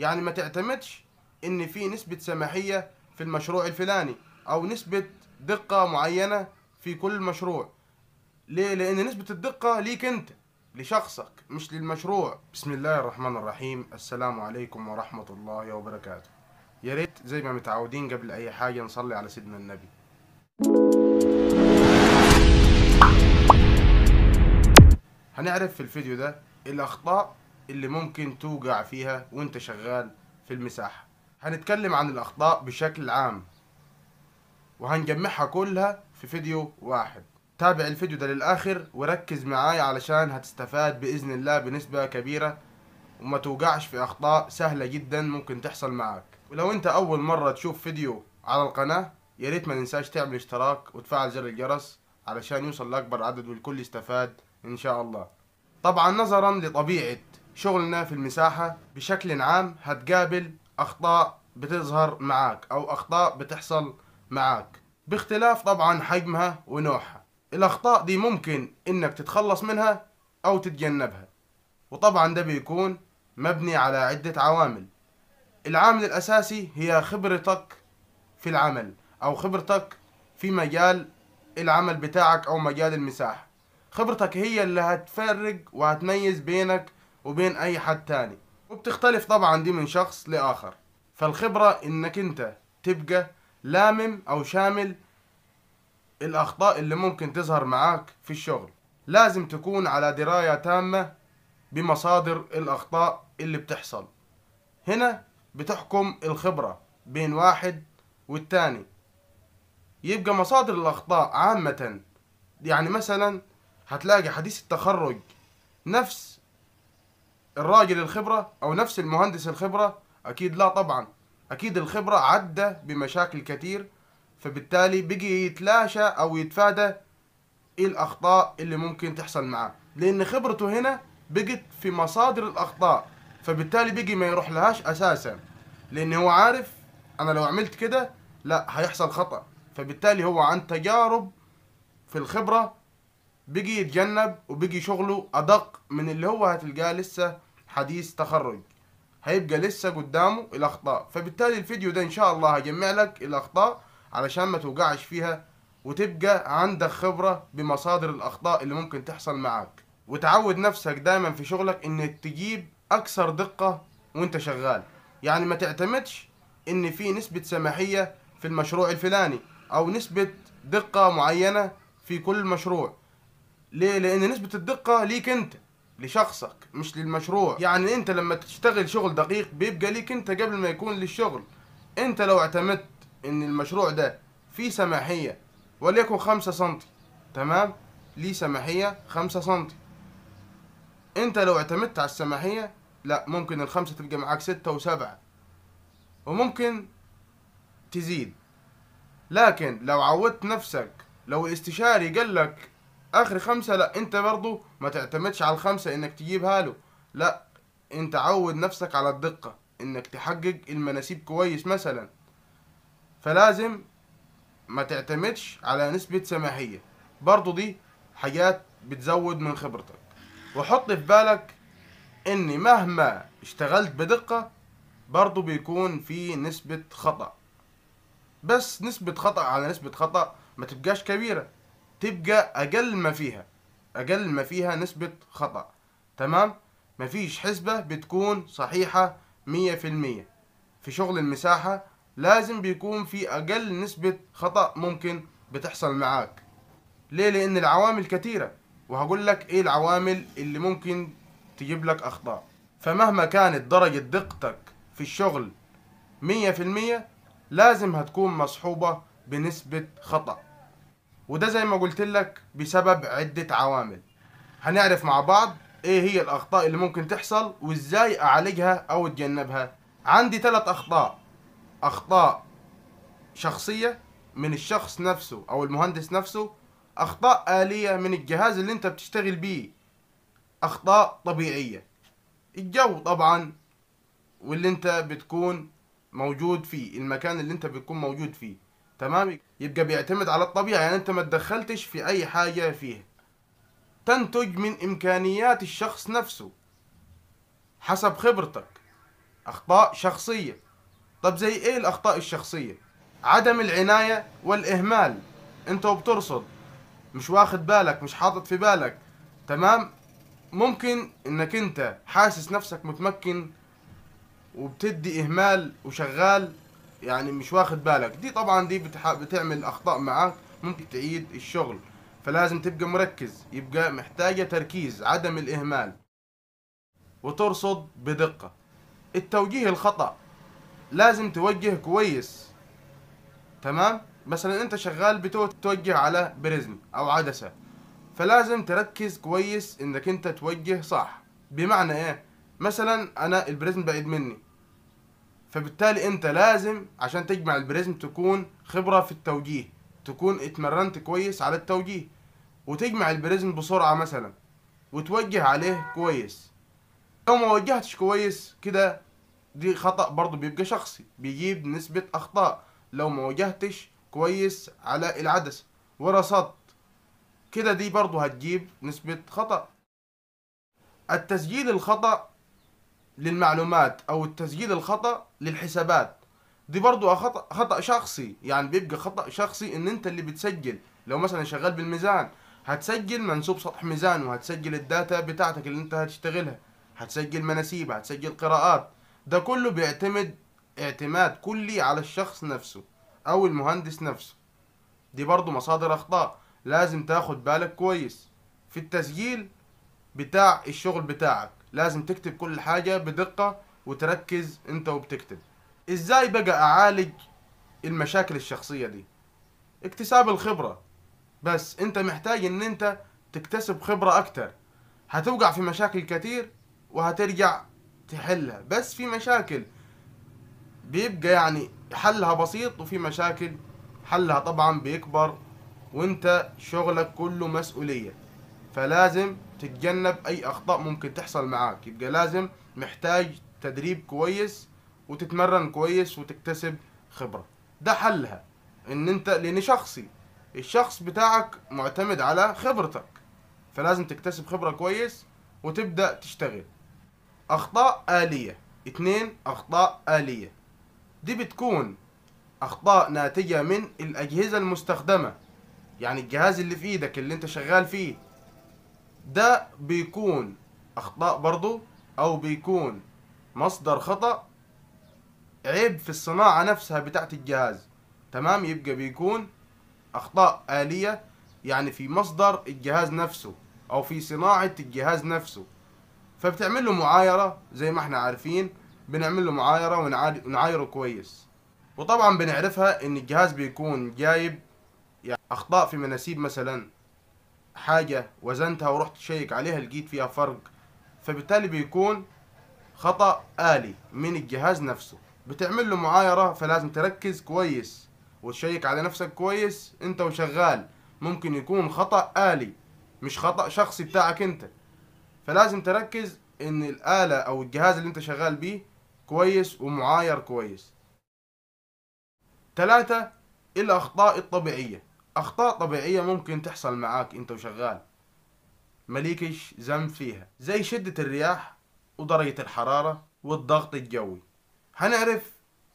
يعني ما تعتمدش ان في نسبة سماحية في المشروع الفلاني او نسبة دقة معينة في كل مشروع ليه؟ لان نسبة الدقة ليك انت لشخصك مش للمشروع بسم الله الرحمن الرحيم السلام عليكم ورحمة الله وبركاته يا ريت زي ما متعودين قبل اي حاجة نصلي على سيدنا النبي هنعرف في الفيديو ده الاخطاء اللي ممكن توقع فيها وانت شغال في المساحة هنتكلم عن الأخطاء بشكل عام وهنجمعها كلها في فيديو واحد تابع الفيديو ده للآخر وركز معايا علشان هتستفاد بإذن الله بنسبة كبيرة وما توقعش في أخطاء سهلة جدا ممكن تحصل معاك ولو انت أول مرة تشوف فيديو على القناة ياريت ما ننساش تعمل اشتراك وتفعل زر الجرس علشان يوصل لأكبر عدد والكل يستفاد إن شاء الله طبعا نظرا لطبيعة شغلنا في المساحة بشكل عام هتقابل أخطاء بتظهر معاك أو أخطاء بتحصل معاك باختلاف طبعا حجمها ونوعها الأخطاء دي ممكن إنك تتخلص منها أو تتجنبها وطبعا ده بيكون مبني على عدة عوامل العامل الأساسي هي خبرتك في العمل أو خبرتك في مجال العمل بتاعك أو مجال المساحة خبرتك هي اللي هتفرق وهتميز بينك وبين اي حد تاني وبتختلف طبعا دي من شخص لاخر فالخبرة انك انت تبقى لامم او شامل الاخطاء اللي ممكن تظهر معاك في الشغل لازم تكون على دراية تامة بمصادر الاخطاء اللي بتحصل هنا بتحكم الخبرة بين واحد والتاني يبقى مصادر الأخطاء عامة يعني مثلا هتلاقي حديث التخرج نفس الراجل الخبرة أو نفس المهندس الخبرة أكيد لا طبعا أكيد الخبرة عدى بمشاكل كتير فبالتالي بقي يتلاشى أو يتفادى إيه الأخطاء اللي ممكن تحصل معاه لأن خبرته هنا بقت في مصادر الأخطاء فبالتالي بقي ما يروح لهاش أساسا لأن هو عارف أنا لو عملت كده لا هيحصل خطأ فبالتالي هو عن تجارب في الخبرة بيجي يتجنب وبيجي شغله أدق من اللي هو هتلقاه لسه حديث تخرج هيبقى لسه قدامه الاخطاء فبالتالي الفيديو ده ان شاء الله هجمع لك الاخطاء علشان ما توقعش فيها وتبقى عندك خبرة بمصادر الاخطاء اللي ممكن تحصل معاك وتعود نفسك دايما في شغلك انك تجيب اكثر دقة وانت شغال يعني ما تعتمدش ان في نسبة سماحية في المشروع الفلاني او نسبة دقة معينة في كل مشروع ليه لان نسبة الدقة ليك انت لشخصك مش للمشروع يعني انت لما تشتغل شغل دقيق بيبقى ليك انت قبل ما يكون للشغل انت لو اعتمدت ان المشروع ده فيه سماحية وليكن خمسة سنتي تمام ليه سماحية خمسة سنتي انت لو اعتمدت على السماحية لا ممكن الخمسة تبقى معاك ستة وسبعة وممكن تزيد لكن لو عودت نفسك لو الاستشاري لك اخر خمسة لا انت برضو ما تعتمدش على الخمسة انك تجيبها له لا انت عود نفسك على الدقة انك تحقق المناسيب كويس مثلا فلازم ما تعتمدش على نسبة سماحية برضو دي حاجات بتزود من خبرتك وحط في بالك اني مهما اشتغلت بدقة برضو بيكون في نسبة خطأ بس نسبة خطأ على نسبة خطأ ما تبقاش كبيرة تبقى اقل ما فيها اقل ما فيها نسبة خطأ تمام مفيش حسبة بتكون صحيحة مية في المية في شغل المساحة لازم بيكون في اقل نسبة خطأ ممكن بتحصل معاك ليه لان العوامل كتيرة وهقول لك ايه العوامل اللي ممكن تجيب لك اخطاء فمهما كانت درجة دقتك في الشغل مية في المية لازم هتكون مصحوبة بنسبة خطأ وده زي ما قلت لك بسبب عدة عوامل هنعرف مع بعض ايه هي الاخطاء اللي ممكن تحصل وازاي اعالجها او اتجنبها عندي ثلاث اخطاء اخطاء شخصية من الشخص نفسه او المهندس نفسه اخطاء آلية من الجهاز اللي انت بتشتغل بيه اخطاء طبيعية الجو طبعا واللي انت بتكون موجود فيه المكان اللي انت بتكون موجود فيه تمام يبقى بيعتمد على الطبيعة يعني انت ما تدخلتش في اي حاجة فيه تنتج من امكانيات الشخص نفسه حسب خبرتك اخطاء شخصية طب زي ايه الاخطاء الشخصية عدم العناية والاهمال انت وبترصد مش واخد بالك مش حاطط في بالك تمام ممكن انك انت حاسس نفسك متمكن وبتدي اهمال وشغال يعني مش واخد بالك دي طبعا دي بتعمل اخطاء معاك ممكن تعيد الشغل فلازم تبقى مركز يبقى محتاجة تركيز عدم الإهمال وترصد بدقة التوجيه الخطأ لازم توجه كويس تمام مثلا انت شغال بتوجه على بريزم او عدسة فلازم تركز كويس انك انت توجه صح بمعنى ايه مثلا انا البريزم بعيد مني فبالتالي انت لازم عشان تجمع البريزم تكون خبرة في التوجيه تكون اتمرنت كويس على التوجيه وتجمع البريزم بسرعة مثلا وتوجه عليه كويس لو ما وجهتش كويس كده دي خطأ برضو بيبقى شخصي بيجيب نسبة أخطاء لو ما وجهتش كويس على العدسة ورصدت كده دي برضو هتجيب نسبة خطأ التسجيل الخطأ للمعلومات او التسجيل الخطا للحسابات دي برضو خطا خطا شخصي يعني بيبقى خطا شخصي ان انت اللي بتسجل لو مثلا شغال بالميزان هتسجل منسوب سطح ميزان وهتسجل الداتا بتاعتك اللي انت هتشتغلها هتسجل مناسيب هتسجل قراءات ده كله بيعتمد اعتماد كلي على الشخص نفسه او المهندس نفسه دي برضو مصادر اخطاء لازم تاخد بالك كويس في التسجيل بتاع الشغل بتاعك لازم تكتب كل حاجة بدقة وتركز انت وبتكتب ازاي بقى اعالج المشاكل الشخصية دي اكتساب الخبرة بس انت محتاج ان انت تكتسب خبرة اكتر هتوقع في مشاكل كتير وهترجع تحلها بس في مشاكل بيبقى يعني حلها بسيط وفي مشاكل حلها طبعا بيكبر وانت شغلك كله مسؤولية فلازم تتجنب اي اخطاء ممكن تحصل معاك يبقى لازم محتاج تدريب كويس وتتمرن كويس وتكتسب خبرة ده حلها ان انت لان شخصي الشخص بتاعك معتمد على خبرتك فلازم تكتسب خبرة كويس وتبدأ تشتغل اخطاء آلية اتنين اخطاء آلية دي بتكون اخطاء ناتجة من الاجهزة المستخدمة يعني الجهاز اللي في ايدك اللي انت شغال فيه ده بيكون اخطاء برضو او بيكون مصدر خطأ عيب في الصناعة نفسها بتاعت الجهاز تمام يبقى بيكون اخطاء آلية يعني في مصدر الجهاز نفسه او في صناعة الجهاز نفسه فبتعمل له معايرة زي ما احنا عارفين بنعمل له معايرة ونعايره كويس وطبعا بنعرفها ان الجهاز بيكون جايب يعني اخطاء في مناسيب مثلا حاجة وزنتها ورحت تشيك عليها لقيت فيها فرق فبالتالي بيكون خطأ آلي من الجهاز نفسه بتعمل له معايرة فلازم تركز كويس وتشيك على نفسك كويس انت وشغال ممكن يكون خطأ آلي مش خطأ شخصي بتاعك انت فلازم تركز ان الآلة او الجهاز اللي انت شغال بيه كويس ومعاير كويس ثلاثة الأخطاء الطبيعية اخطاء طبيعيه ممكن تحصل معاك انت وشغال مليكش ذنب فيها زي شده الرياح ودرجه الحراره والضغط الجوي هنعرف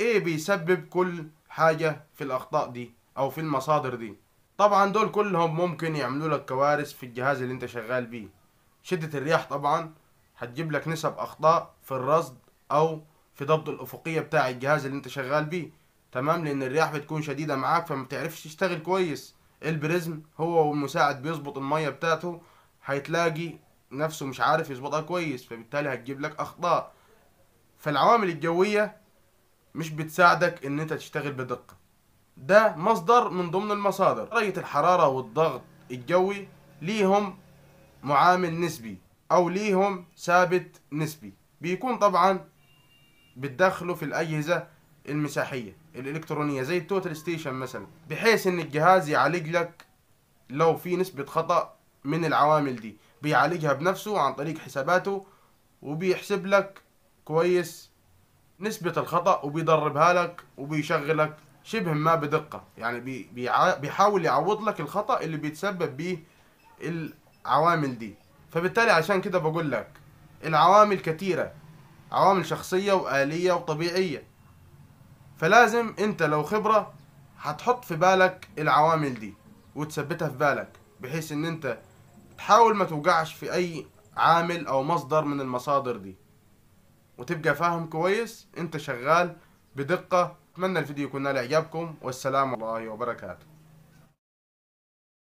ايه بيسبب كل حاجه في الاخطاء دي او في المصادر دي طبعا دول كلهم ممكن يعملوا لك كوارث في الجهاز اللي انت شغال بيه شده الرياح طبعا هتجيب لك نسب اخطاء في الرصد او في ضبط الافقيه بتاع الجهاز اللي انت شغال بيه تمام لان الرياح بتكون شديده معاك فما بتعرفش تشتغل كويس البريزم هو والمساعد بيظبط الميه بتاعته هيتلاقي نفسه مش عارف يظبطها كويس فبالتالي هتجيب لك اخطاء فالعوامل الجويه مش بتساعدك ان انت تشتغل بدقه ده مصدر من ضمن المصادر درجه الحراره والضغط الجوي ليهم معامل نسبي او ليهم ثابت نسبي بيكون طبعا بتدخله في الاجهزه المساحيه الالكترونيه زي التوتال ستيشن مثلا بحيث ان الجهاز يعالج لك لو في نسبه خطا من العوامل دي بيعالجها بنفسه عن طريق حساباته وبيحسب لك كويس نسبة الخطأ وبيدربها لك وبيشغلك شبه ما بدقة يعني بي بيحاول يعوض لك الخطأ اللي بيتسبب به العوامل دي فبالتالي عشان كده بقول لك العوامل كتيرة عوامل شخصية وآلية وطبيعية فلازم انت لو خبرة هتحط في بالك العوامل دي وتثبتها في بالك بحيث ان انت تحاول ما توقعش في اي عامل او مصدر من المصادر دي وتبقى فاهم كويس انت شغال بدقة اتمنى الفيديو يكون نال اعجابكم والسلام الله وبركاته